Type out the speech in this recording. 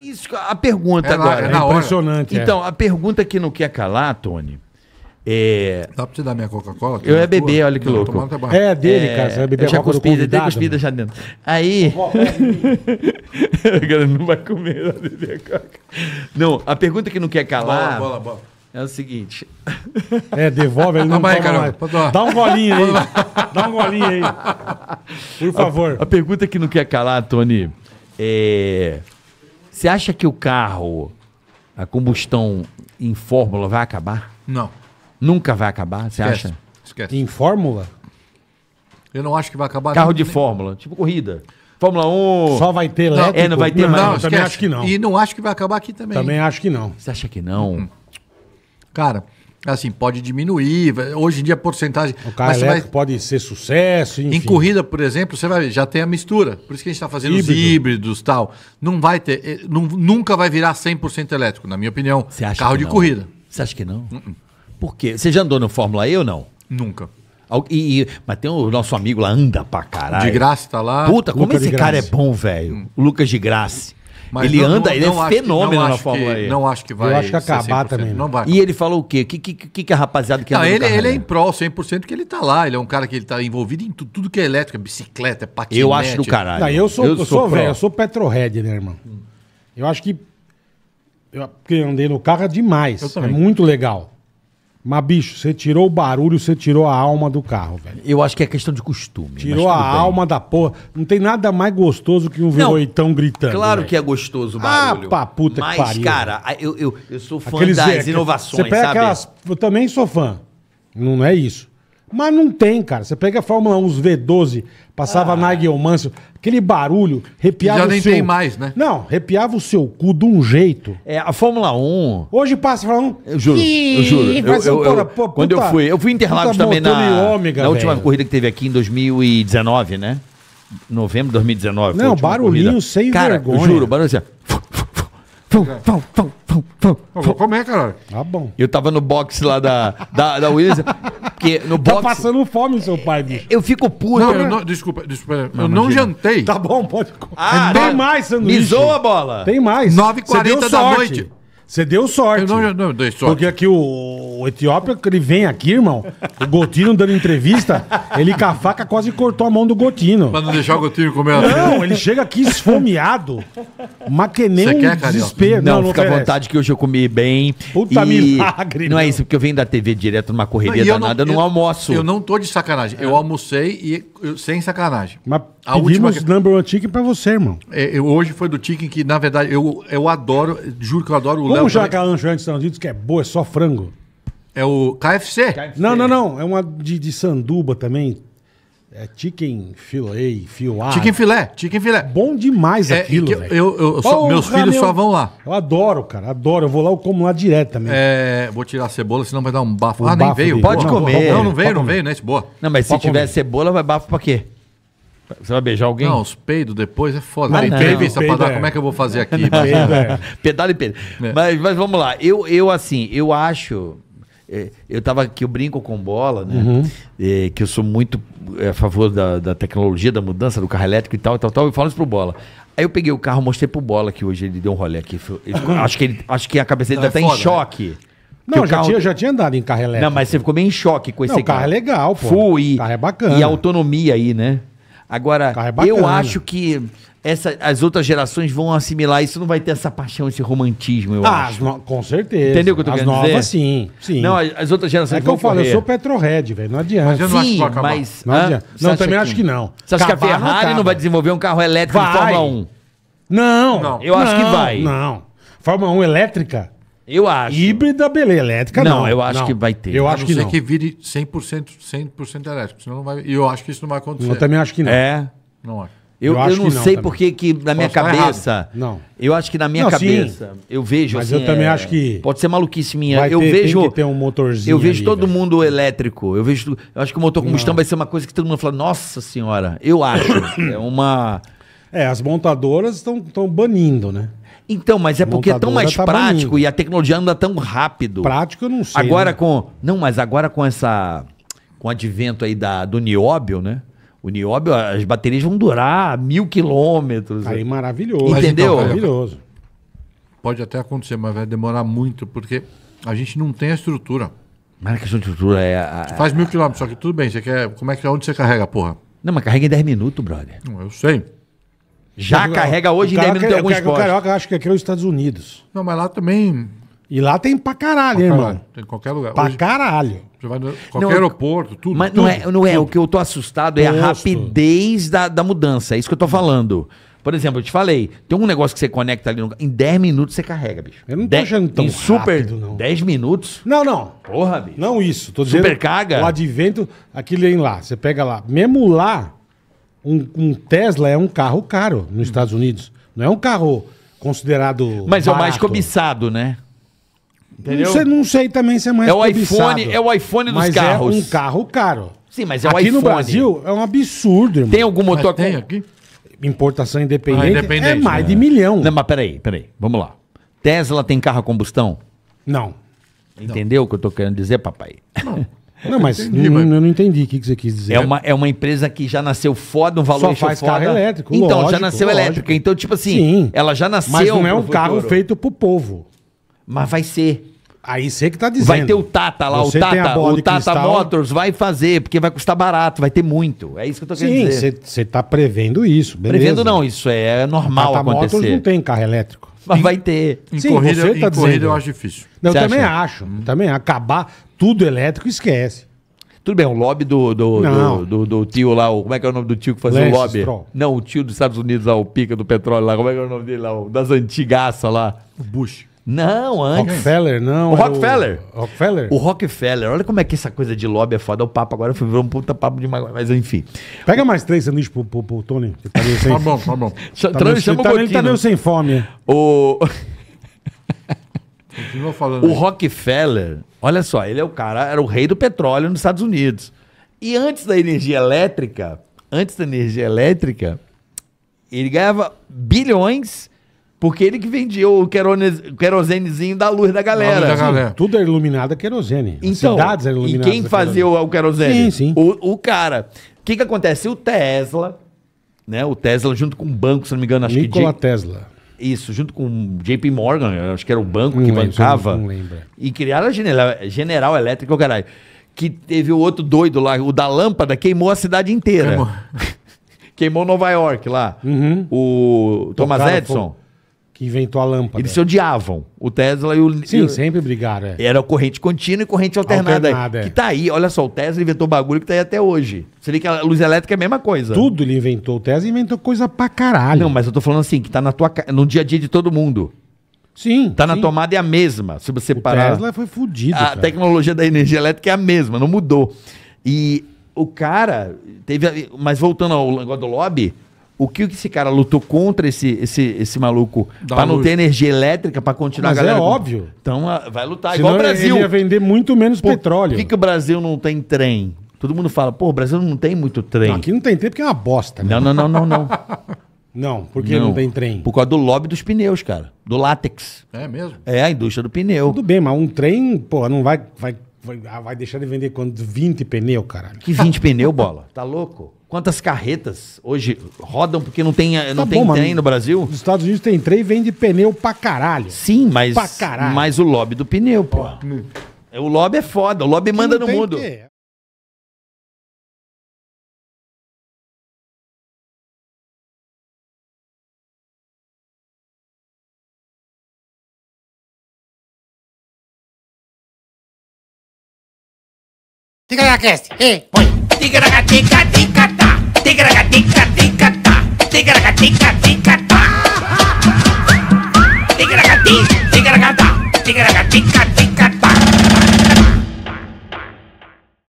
Isso, a pergunta é agora. É, né? é impressionante. Então, é. a pergunta que não quer calar, Tony. É... Dá pra te dar minha Coca-Cola? Eu é bebê, olha que louco. Tá é dele, é, cara. beber já cuspida, eu né? cuspida já dentro. Aí. Agora não vai comer, vai beber Coca. Não, a pergunta que não quer calar. Bola, bola, bola. É o seguinte. É, devolve ele não vai, cara. Dá um golinho aí. Dá um golinho aí. Por favor. A, a pergunta que não quer calar, Tony, é. Você acha que o carro, a combustão em fórmula vai acabar? Não. Nunca vai acabar, você acha? Esquece. Em fórmula? Eu não acho que vai acabar. Carro de nem... fórmula, tipo corrida. Fórmula 1. Só vai ter elétrico? É, não vai ter não, mais. Não, eu também acho que não. E não acho que vai acabar aqui também. Também acho que não. Você acha que não? Cara, Assim, pode diminuir. Hoje em dia a porcentagem. O carro elétrico vai... pode ser sucesso. Enfim. Em corrida, por exemplo, você vai já tem a mistura. Por isso que a gente está fazendo Híbrido. os híbridos tal. Não vai ter. Eh, não, nunca vai virar 100% elétrico, na minha opinião. Você acha carro de não? corrida. Você acha que não? Uh -uh. Por quê? Você já andou no Fórmula E ou não? Nunca. E, e, mas tem o nosso amigo lá, anda pra caralho. De graça tá lá. Puta, como esse cara é bom, velho. Hum. Lucas de graça. Mas ele não, anda, é não, ele não é fenômeno que, na Fórmula que, E. Não acho que vai. Eu acho que acabar também. Né? Não vai E ele falou o quê? O que, que, que, que a rapaziada que dizer? ele, ele é em né? prol 100% que ele tá lá. Ele é um cara que ele tá envolvido em tudo, tudo que é elétrico, é bicicleta, é patinete. Eu acho do caralho. Não, eu sou, eu, eu sou, sou velho, eu sou petrohead, né, irmão? Hum. Eu acho que. Eu andei no carro demais. Eu também. É muito legal. Mas, bicho, você tirou o barulho, você tirou a alma do carro, velho. Eu acho que é questão de costume. Tirou a bem. alma da porra. Não tem nada mais gostoso que um veloitão gritando. Claro velho. que é gostoso o barulho. Ah, pá, puta mas, que pariu. Mas, cara, eu, eu, eu sou fã Aqueles, das é, inovações, Você pega sabe? aquelas... Eu também sou fã. Não é isso. Mas não tem, cara. Você pega a Fórmula 1, os V12, passava ah. Nigel Mansell, aquele barulho, arrepiava o seu... Já nem tem mais, né? Não, arrepiava o seu cu de um jeito. É, a Fórmula 1... Hoje passa a Fórmula 1... Eu juro, eu juro. Eu, eu, eu, pô, puta, quando eu fui, eu fui Interlagos também na, ômega, na última corrida que teve aqui em 2019, né? Novembro de 2019. Não, barulhinho corrida. sem cara, vergonha. Cara, juro, barulho assim... É. Fum, fum, fum, fum, fum, Como é, cara? Tá bom. Eu tava no box lá da, da, da Williams. Porque no tá boxe... Tá passando fome, seu pai, bicho. Eu fico puto. Não, eu não, desculpa, desculpa. eu não jantei. Tá bom, pode... Ah, tem mais sanduíche. a bola. Tem mais. 9h40 da noite. Você deu sorte. Eu não, eu não dei sorte. Porque aqui o, o Etiópia, ele vem aqui, irmão, o Gotino dando entrevista, ele com a faca quase cortou a mão do Gotino. Pra não deixar o Gotino comer ela. Não, ele chega aqui esfomeado, mas que nem Você um quer, desespero. Não, não, fica à vontade que hoje eu comi bem. Puta e... milagre. Não, não, é isso, porque eu venho da TV direto numa correria não, danada, eu não, eu, não almoço. Eu não tô de sacanagem. Eu almocei e eu, sem sacanagem. Mas a pedimos última... number one chicken pra você, irmão. É, eu, hoje foi do chicken que, na verdade, eu, eu adoro, juro que eu adoro o Léo. Como já também... aquela lanchonete é Estados Unidos que é boa, é só frango? É o KFC. KFC. Não, não, não. É uma de, de sanduba também. É chicken filé, fioá. Chicken filé, chicken filé. Bom demais é, aquilo, eu, eu, eu, Meus filhos meu... só vão lá. Eu adoro, cara, adoro. Eu vou lá, eu como lá direto também. É, vou tirar a cebola, senão vai dar um bafo. ah, nem veio. Pode comer. Não, não veio, não veio, né? Boa. Não, mas se tiver cebola, vai bafo pra quê? Você vai beijar alguém? Não, os peidos depois é foda. Não, Entrevista pra dar, é. como é que eu vou fazer aqui? É. Pedal e peido. É. Mas, mas vamos lá. Eu, eu assim, eu acho é, eu tava que eu brinco com bola, né? Uhum. É, que eu sou muito é a favor da, da, tecnologia, da mudança, do carro elétrico e tal, e tal, tal. Eu falo isso pro Bola. Aí eu peguei o carro, mostrei pro Bola que hoje ele deu um rolê aqui. Ah. acho, que ele, acho que a cabeça dele tá é foda, em né? choque. Né? Não, já, carro... tinha, já tinha andado em carro elétrico. Não, mas você ficou meio em choque com esse carro. O carro é legal, pô. Fui. O carro é bacana. E a autonomia aí, né? Agora, é bacana, eu né? acho né? que essa, as outras gerações vão assimilar isso, não vai ter essa paixão, esse romantismo, eu ah, acho. No, com certeza. Entendeu o que eu tô as novas, dizer? sim, sim. Não, as, as outras gerações É que eu falo, eu sou petrohead, velho, não adianta. Mas eu não sim, acho que mas... Não, adianta. não também que... acho que não. Você acha que a Ferrari não, tá, não, vai desenvolver um carro elétrico vai. de Fórmula 1? Não. não. Eu acho que vai. Não. Fórmula 1 elétrica? Eu acho. Híbrida, beleza. Elétrica, não. Não, eu acho não. que vai ter. Eu acho que não. que vire 100%, 100 elétrico. Senão não vai... E eu acho que isso não vai acontecer. Eu também acho que não. É. Não acho. Eu, eu, eu não, não sei porque que na minha cabeça. Não. Eu acho que na minha não, cabeça. Sim. Eu vejo Mas assim, eu também é, acho que. Pode ser maluquice minha. Vai eu ter, vejo. Tem que ter um motorzinho. Eu vejo ali, todo velho. mundo elétrico. Eu vejo. Eu acho que o motor combustão não. vai ser uma coisa que todo mundo fala, nossa senhora, eu acho. é uma. É, as montadoras estão banindo, né? Então, mas é porque é tão mais tá prático banindo. e a tecnologia anda tão rápido. Prático eu não sei. Agora né? com. Não, mas agora com essa. Com o advento aí da, do nióbio, né? O nióbio, as baterias vão durar mil quilômetros. Aí maravilhoso. Entendeu? Então, maravilhoso. Pode até acontecer, mas vai demorar muito, porque a gente não tem a estrutura. Mas a questão de estrutura é. A, Faz mil quilômetros, só que tudo bem. Você quer. Como é que é onde você carrega, porra? Não, mas carrega em 10 minutos, brother. Não, eu sei. Já carrega hoje e deve ter algum esporte. O Carioca acho que aqui é os Estados Unidos. Não, mas lá também... E lá tem pra caralho, pra irmão. Tem em qualquer lugar. Pra hoje, caralho. Você vai no, qualquer não, aeroporto, tudo. Mas é, tudo, não é, não é. Tudo. o que eu tô assustado é Posto. a rapidez da, da mudança. É isso que eu tô falando. Por exemplo, eu te falei, tem um negócio que você conecta ali, no... em 10 minutos você carrega, bicho. Eu não tô de... achando tão em super, rápido, não. 10 minutos? Não, não. Porra, bicho. Não isso. Tô dizendo, super carga. O advento, aquele aí lá, você pega lá. Mesmo lá, um, um Tesla é um carro caro nos Estados Unidos. Não é um carro considerado. Mas barato. é o mais cobiçado, né? Entendeu? Não sei, não sei também se é mais é o cobiçado, iPhone É o iPhone dos mas é carros. É um carro caro. Sim, mas é o aqui iPhone. Aqui no Brasil é um absurdo, irmão. Tem algum motor mas tem aqui? Importação independente, ah, independente é mais né? de milhão. Não, mas peraí, peraí. Vamos lá. Tesla tem carro a combustão? Não. Entendeu não. o que eu tô querendo dizer, papai? Não. Não, mas entendi, mas... eu não entendi o que você quis dizer. É uma, é uma empresa que já nasceu foda, um valor Só faz foda. carro elétrico, Então, lógico, já nasceu lógico. elétrica. Então, tipo assim, Sim, ela já nasceu... Mas não é um carro feito pro povo. Mas vai ser. Aí você que tá dizendo. Vai ter o Tata lá, você o Tata, o Tata Motors vai fazer, porque vai custar barato, vai ter muito. É isso que eu tô Sim, querendo dizer. Sim, você tá prevendo isso, beleza. Prevendo não, isso é, normal Tata acontecer. Tata Motors não tem carro elétrico. Mas vai ter. Em Sim, corrida, você tá em corrida dizendo. eu acho difícil. Não, eu também acho. Hum. Também acabar tudo elétrico, esquece. Tudo bem, o lobby do, do, do, do- do tio lá, o, como é que é o nome do tio que fazia Lance o lobby? Stroll. Não, o tio dos Estados Unidos lá, o pica do petróleo lá, como é que é o nome dele lá? O das antigaças lá. O Bush. Não, antes. Rockefeller, não. O Rockefeller. O... Rockefeller? O Rockefeller. Olha como é que essa coisa de lobby é foda. O papo agora foi um puta papo de demais, mas enfim. Pega mais três sanduíches pro, pro, pro Tony. tá, meio sem... tá bom, tá bom. Tá Tra meio... Chama ele, tá, ele tá meio sem fome. O... Continua falando. O aí. Rockefeller, olha só, ele é o cara, era o rei do petróleo nos Estados Unidos. E antes da energia elétrica, antes da energia elétrica, ele ganhava bilhões porque ele que vendia o querosenezinho da luz da galera. Da galera. Tudo era é iluminado a querosene. Então, cidades eram iluminadas. E quem fazia o, o querosene? Sim, sim. O, o cara. O que, que acontece? O Tesla, né? O Tesla junto com o banco, se não me engano, acho Nikola que. Nikola Tesla. Isso, junto com JP Morgan, acho que era o banco não que lembro, bancava. Não lembro. E criaram a General, General Elétrica, o caralho. Que teve o outro doido lá, o da lâmpada, queimou a cidade inteira. Queimou, queimou Nova York lá. Uhum. O Thomas Tocaram Edison. Fogo. Que inventou a lâmpada. Eles se odiavam. O Tesla e o. Sim, e o... sempre brigaram. É. Era corrente contínua e corrente alternada. alternada é. que é. tá aí. Olha só, o Tesla inventou bagulho que tá aí até hoje. Você vê que a luz elétrica é a mesma coisa. Tudo ele inventou. O Tesla inventou coisa pra caralho. Não, mas eu tô falando assim, que tá na tua, no dia a dia de todo mundo. Sim. Tá sim. na tomada é a mesma. Se você o parar. O Tesla foi fudido. A cara. tecnologia da energia elétrica é a mesma, não mudou. E o cara teve. Mas voltando ao negócio do lobby o que esse cara lutou contra esse, esse, esse maluco para não ter energia elétrica para continuar Mas a é galera. é óbvio. Então ah, vai lutar Senão igual o Brasil. Ele ia vender muito menos petróleo. Por que, que o Brasil não tem trem? Todo mundo fala, pô, o Brasil não tem muito trem. Não, aqui não tem trem porque é uma bosta. Né? Não, não, não, não, não. não, por que não. não. tem trem? Por causa do lobby dos pneus, cara. Do látex. É mesmo? É, a indústria do pneu. Tudo bem, mas um trem, pô, não vai, vai, vai, ah, deixar de vender quando 20 pneu, caralho. Que 20 pneu, bola? Tá louco? Quantas carretas hoje rodam porque não tem, eh, tá não tá tem bom, trem no Brasil? Nos Estados Unidos tem trem e vende pneu pra caralho. Sim, mas, pra caralho. mas o lobby do pneu, pô. Oh. O lobby é foda, o lobby que manda no mundo. Que... Tica da cast, ei, põe. Tica da tica, tica tica, tica, ta, Tica, tica, tica, ta. Tica, tica, tica, tá. Tica, tica, tica,